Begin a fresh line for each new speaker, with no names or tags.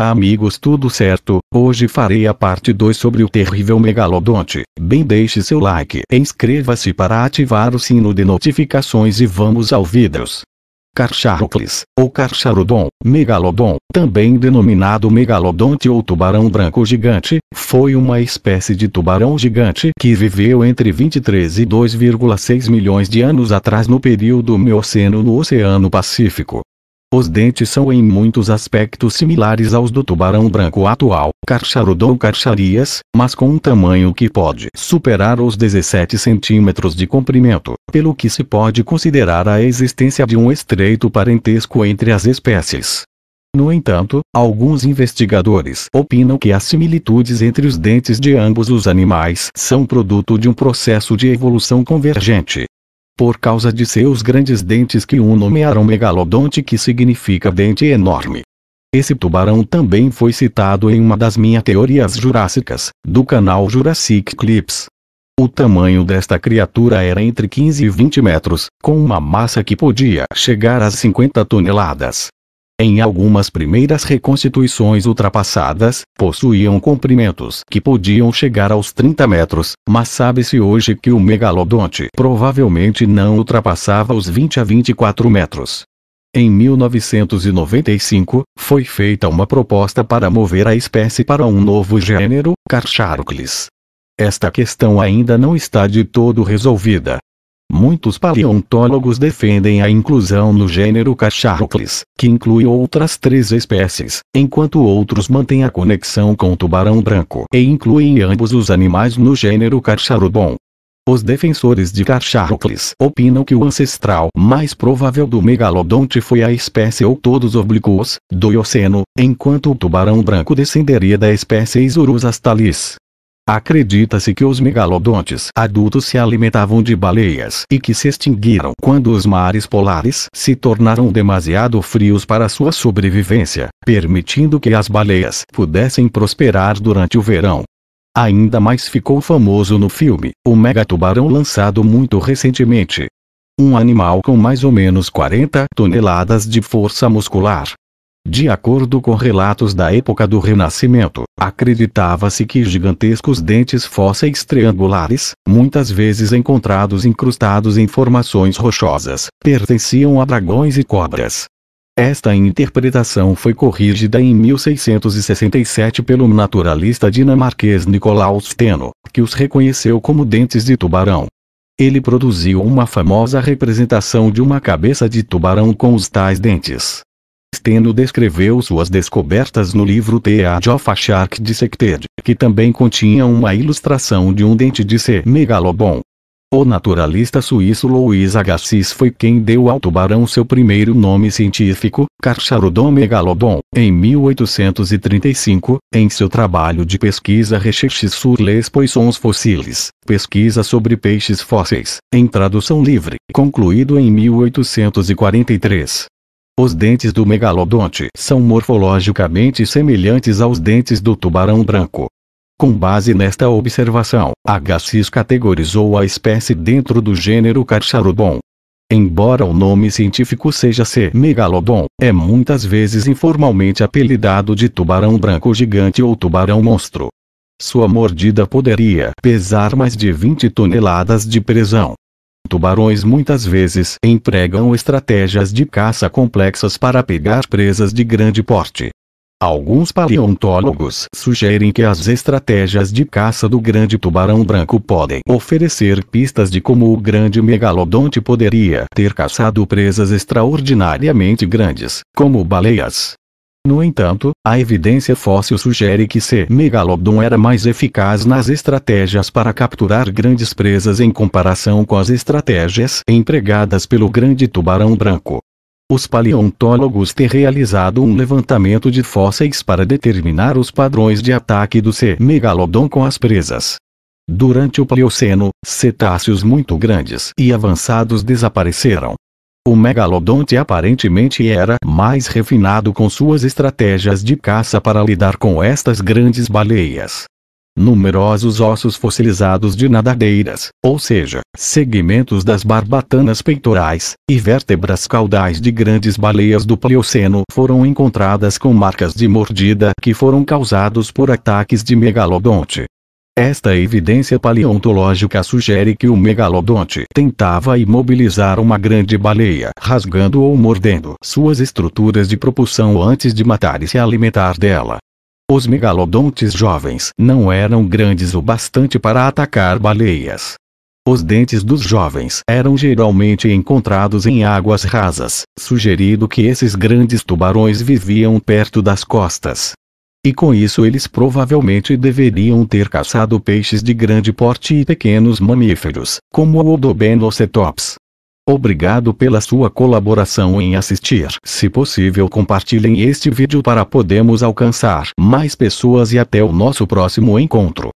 Olá amigos tudo certo, hoje farei a parte 2 sobre o terrível megalodonte. Bem deixe seu like e inscreva-se para ativar o sino de notificações e vamos ao vídeos. Carcharoplis, ou Carcharodon, megalodon, também denominado megalodonte ou tubarão branco gigante, foi uma espécie de tubarão gigante que viveu entre 23 e 2,6 milhões de anos atrás no período Mioceno no Oceano Pacífico. Os dentes são em muitos aspectos similares aos do tubarão branco atual, Carcharodon carcharias, mas com um tamanho que pode superar os 17 centímetros de comprimento, pelo que se pode considerar a existência de um estreito parentesco entre as espécies. No entanto, alguns investigadores opinam que as similitudes entre os dentes de ambos os animais são produto de um processo de evolução convergente, por causa de seus grandes dentes que o nomearam megalodonte que significa dente enorme. Esse tubarão também foi citado em uma das minhas teorias jurássicas, do canal Jurassic Clips. O tamanho desta criatura era entre 15 e 20 metros, com uma massa que podia chegar a 50 toneladas. Em algumas primeiras reconstituições ultrapassadas, possuíam comprimentos que podiam chegar aos 30 metros, mas sabe-se hoje que o megalodonte provavelmente não ultrapassava os 20 a 24 metros. Em 1995, foi feita uma proposta para mover a espécie para um novo gênero, Carcharocles. Esta questão ainda não está de todo resolvida, Muitos paleontólogos defendem a inclusão no gênero Cacharocles, que inclui outras três espécies, enquanto outros mantêm a conexão com o tubarão branco e incluem ambos os animais no gênero Cacharobon. Os defensores de Cacharocles opinam que o ancestral mais provável do megalodonte foi a espécie ou todos oblíquos, do Ioceno, enquanto o tubarão branco descenderia da espécie Isurus astalis. Acredita-se que os megalodontes adultos se alimentavam de baleias e que se extinguiram quando os mares polares se tornaram demasiado frios para sua sobrevivência, permitindo que as baleias pudessem prosperar durante o verão. Ainda mais ficou famoso no filme O Mega Tubarão lançado muito recentemente. Um animal com mais ou menos 40 toneladas de força muscular, de acordo com relatos da época do Renascimento, acreditava-se que gigantescos dentes fósseis triangulares, muitas vezes encontrados incrustados em formações rochosas, pertenciam a dragões e cobras. Esta interpretação foi corrigida em 1667 pelo naturalista dinamarquês Nicolaus Steno, que os reconheceu como dentes de tubarão. Ele produziu uma famosa representação de uma cabeça de tubarão com os tais dentes. Steno descreveu suas descobertas no livro The Age of a Shark Dissected, que também continha uma ilustração de um dente de C. Megalobon. O naturalista suíço Louis Agassiz foi quem deu ao tubarão seu primeiro nome científico, Carcharodon Megalobon, em 1835, em seu trabalho de pesquisa Recherches sur les poissons fossiles, pesquisa sobre peixes fósseis, em tradução livre, concluído em 1843. Os dentes do megalodonte são morfologicamente semelhantes aos dentes do tubarão branco. Com base nesta observação, Agassiz categorizou a espécie dentro do gênero Carcharodon. Embora o nome científico seja C. megalodon, é muitas vezes informalmente apelidado de tubarão branco gigante ou tubarão monstro. Sua mordida poderia pesar mais de 20 toneladas de presão. Tubarões muitas vezes empregam estratégias de caça complexas para pegar presas de grande porte. Alguns paleontólogos sugerem que as estratégias de caça do grande tubarão branco podem oferecer pistas de como o grande megalodonte poderia ter caçado presas extraordinariamente grandes, como baleias. No entanto, a evidência fóssil sugere que C. megalodon era mais eficaz nas estratégias para capturar grandes presas em comparação com as estratégias empregadas pelo grande tubarão branco. Os paleontólogos têm realizado um levantamento de fósseis para determinar os padrões de ataque do C. megalodon com as presas. Durante o Plioceno, cetáceos muito grandes e avançados desapareceram, o megalodonte aparentemente era mais refinado com suas estratégias de caça para lidar com estas grandes baleias. Numerosos ossos fossilizados de nadadeiras, ou seja, segmentos das barbatanas peitorais, e vértebras caudais de grandes baleias do Plioceno foram encontradas com marcas de mordida que foram causados por ataques de megalodonte. Esta evidência paleontológica sugere que o megalodonte tentava imobilizar uma grande baleia rasgando ou mordendo suas estruturas de propulsão antes de matar e se alimentar dela. Os megalodontes jovens não eram grandes o bastante para atacar baleias. Os dentes dos jovens eram geralmente encontrados em águas rasas, sugerindo que esses grandes tubarões viviam perto das costas e com isso eles provavelmente deveriam ter caçado peixes de grande porte e pequenos mamíferos, como o Odobenocetops. Obrigado pela sua colaboração em assistir. Se possível compartilhem este vídeo para podermos alcançar mais pessoas e até o nosso próximo encontro.